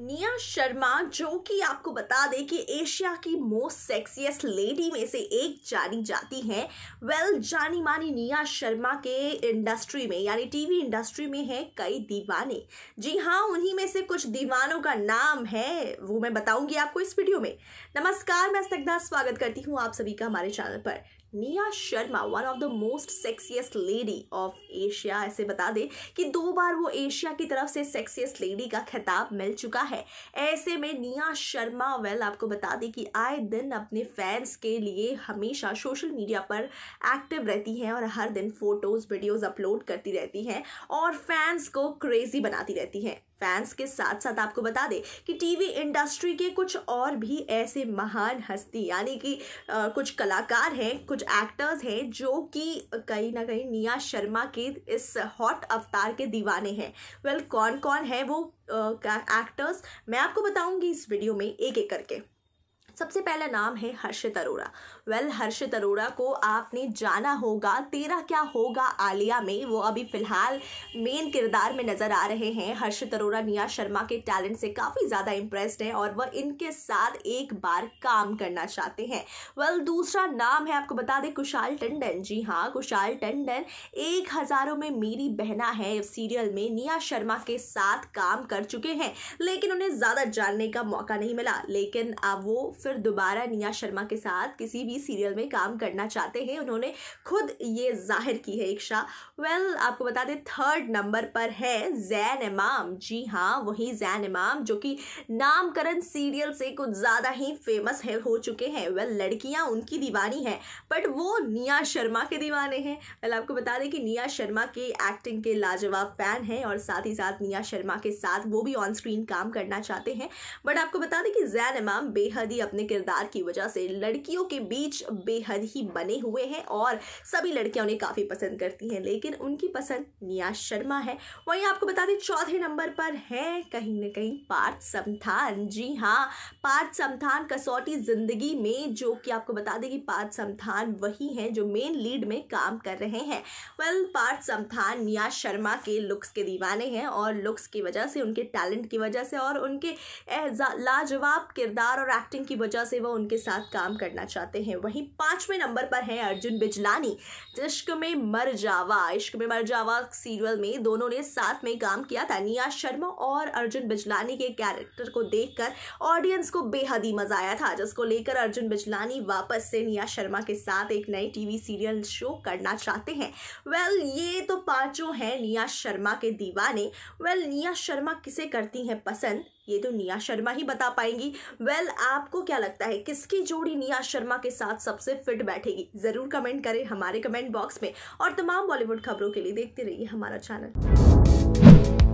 निया शर्मा जो कि आपको बता दे कि एशिया की मोस्ट सेक्सीएस्ट लेडी में से एक जानी जाती हैं वेल well, जानी मानी निया शर्मा के इंडस्ट्री में यानी टीवी इंडस्ट्री में हैं कई दीवाने जी हाँ उन्हीं में से कुछ दीवानों का नाम है वो मैं बताऊंगी आपको इस वीडियो में नमस्कार मैं सगदा स्वागत करती हूँ आप सभी का हमारे चैनल पर Nia Sharma one of the most sexiest lady of Asia ऐसे बता दे कि दो बार वो एशिया की तरफ से सेक्सीएस्ट लेडी का खिताब मिल चुका है ऐसे में निया शर्मा वेल आपको बता दें कि आए दिन अपने फैंस के लिए हमेशा सोशल मीडिया पर एक्टिव रहती हैं और हर दिन फ़ोटोज़ वीडियोज़ अपलोड करती रहती हैं और फैंस को क्रेज़ी बनाती रहती हैं फैंस के साथ साथ आपको बता दें कि टीवी इंडस्ट्री के कुछ और भी ऐसे महान हस्ती यानी कि आ, कुछ कलाकार हैं कुछ एक्टर्स हैं जो कि कहीं ना कहीं निया शर्मा के इस हॉट अवतार के दीवाने हैं वेल well, कौन कौन है वो एक्टर्स मैं आपको बताऊंगी इस वीडियो में एक एक करके सबसे पहला नाम है हर्षित अरोड़ा वेल well, हर्षित अरोड़ा को आपने जाना होगा तेरा क्या होगा आलिया में वो अभी फ़िलहाल मेन किरदार में नज़र आ रहे हैं हर्षित अरोड़ा निया शर्मा के टैलेंट से काफ़ी ज़्यादा इम्प्रेस्ड हैं और वह इनके साथ एक बार काम करना चाहते हैं वेल well, दूसरा नाम है आपको बता दें कुशाल टंडन जी हाँ कुशाल टंडन एक हज़ारों में मेरी बहना है सीरियल में निया शर्मा के साथ काम कर चुके हैं लेकिन उन्हें ज़्यादा जानने का मौका नहीं मिला लेकिन अब वो फिर दोबारा निया शर्मा के साथ किसी भी सीरियल में काम करना चाहते हैं उन्होंने खुद ये जाहिर की है इच्छा वेल well, आपको बता दें थर्ड नंबर पर है जैन इमाम जी हाँ वही जैन इमाम जो कि नामकरण सीरियल से कुछ ज़्यादा ही फेमस है हो चुके हैं वेल well, लड़कियाँ उनकी दीवानी हैं बट वो निया शर्मा के दीवाने हैं वेल well, आपको बता दें कि निया शर्मा के एक्टिंग के लाजवाब फ़ैन हैं और साथ ही साथ निया शर्मा के साथ वो भी ऑन स्क्रीन काम करना चाहते हैं बट आपको बता दें कि जैन इमाम बेहद ही अपने किरदार की वजह से लड़कियों के बीच बेहद ही बने हुए हैं और सभी लड़कियां उन्हें काफ़ी पसंद करती हैं लेकिन उनकी पसंद निया शर्मा है वहीं आपको बता दें चौथे नंबर पर है कहीं ना कहीं पार्थ समथान जी हाँ पार्थ समथान कसौटी जिंदगी में जो कि आपको बता दें कि पार्थ समथान वही हैं जो मेन लीड में काम कर रहे हैं वेल well, पार्थ समथान निया शर्मा के लुक्स के दीवाने हैं और लुक्स की वजह से उनके टैलेंट की वजह से और उनके लाजवाब किरदार और एक्टिंग की वजह से वो उनके साथ काम करना चाहते हैं वहीं पाँचवें नंबर पर हैं अर्जुन बिजलानी इश्क में मर जावा इश्क में मर जावा सीरियल में दोनों ने साथ में काम किया था निया शर्मा और अर्जुन बिजलानी के कैरेक्टर को देख ऑडियंस को बेहद ही मजा आया था जिसको लेकर अर्जुन बिजलानी वापस से निया शर्मा के साथ एक नए टीवी सीरियल शो करना चाहते हैं वेल well, ये तो पांचों हैं निया शर्मा के दीवाने वेल well, निया शर्मा किसे करती हैं पसंद ये तो निया शर्मा ही बता पाएंगी वेल well, आपको क्या लगता है किसकी जोड़ी निया शर्मा के साथ सबसे फिट बैठेगी ज़रूर कमेंट करें हमारे कमेंट बॉक्स में और तमाम बॉलीवुड खबरों के लिए देखते रहिए हमारा चैनल